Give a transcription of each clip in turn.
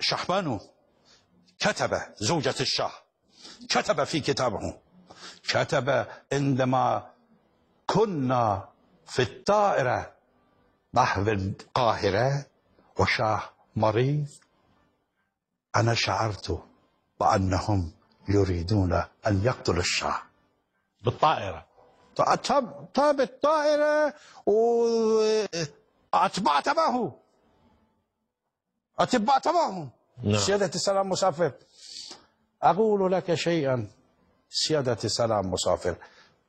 شحبانو كتب زوجة الشاه كتب في كتابه كتب عندما كنا في الطائرة نحو القاهرة وشاه مريض أنا شعرت بأنهم يريدون أن يقتلوا الشاه بالطائرة طاب طب طيب الطائرة وأتبعت معه أطباء تمام نعم. سيادة السلام مسافر أقول لك شيئا سيادة السلام مسافر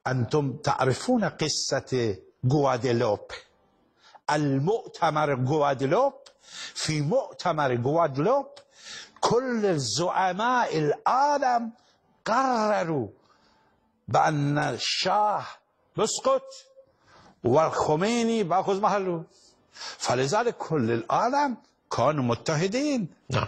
أنتم تعرفون قصة غوادلوب المؤتمر غوادلوب في مؤتمر غوادلوب كل زعماء العالم قرروا بأن الشاه بسقط والخميني باخذ محله فلذلك كل العالم كانوا مضطهدين نعم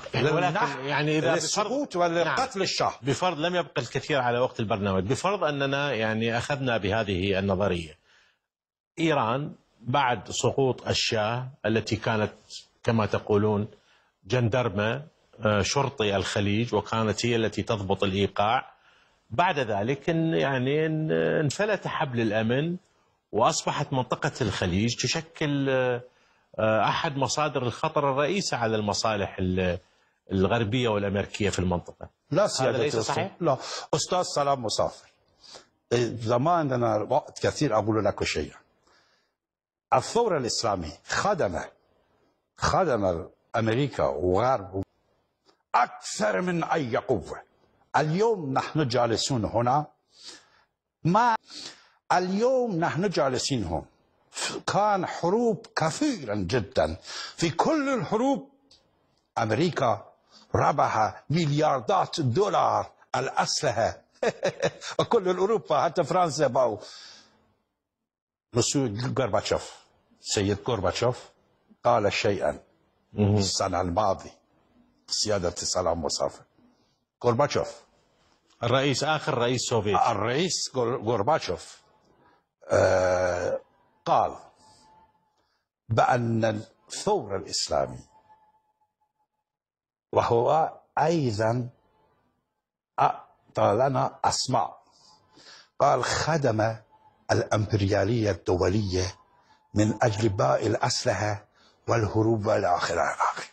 يعني اذا للسقوط وقتل نعم. الشعب بفرض لم يبقى الكثير على وقت البرنامج بفرض اننا يعني اخذنا بهذه النظريه ايران بعد سقوط الشاه التي كانت كما تقولون جندرمه آه، شرطي الخليج وكانت هي التي تضبط الايقاع بعد ذلك يعني انفلت حبل الامن واصبحت منطقه الخليج تشكل آه، آه، احد مصادر الخطر الرئيسه على المصالح الغربيه والامريكيه في المنطقه. لا سيادة هذا ليس صحيح؟ لا استاذ سلام مسافر إيه، زمان انا وقت كثير اقول لك شيئا. الثوره الاسلاميه خدم خدم امريكا وغرب اكثر من اي قوه. اليوم نحن جالسون هنا ما اليوم نحن جالسين هنا كان حروب كثيرا جدا في كل الحروب أمريكا ربح مليارات دولار الأسلحة وكل أوروبا حتى فرنسا باو مسيو غورباتشوف سيد غورباتشوف قال شيئا السنة الماضية سيادة سلام مصطفى غورباتشوف الرئيس آخر رئيس سوفيتي الرئيس غورباتشوف آه بأن الثورة الإسلامية وهو أيضا أعطى لنا أسماء قال خدم الإمبريالية الدولية من أجل باء الأسلحة والهروب إلى آخره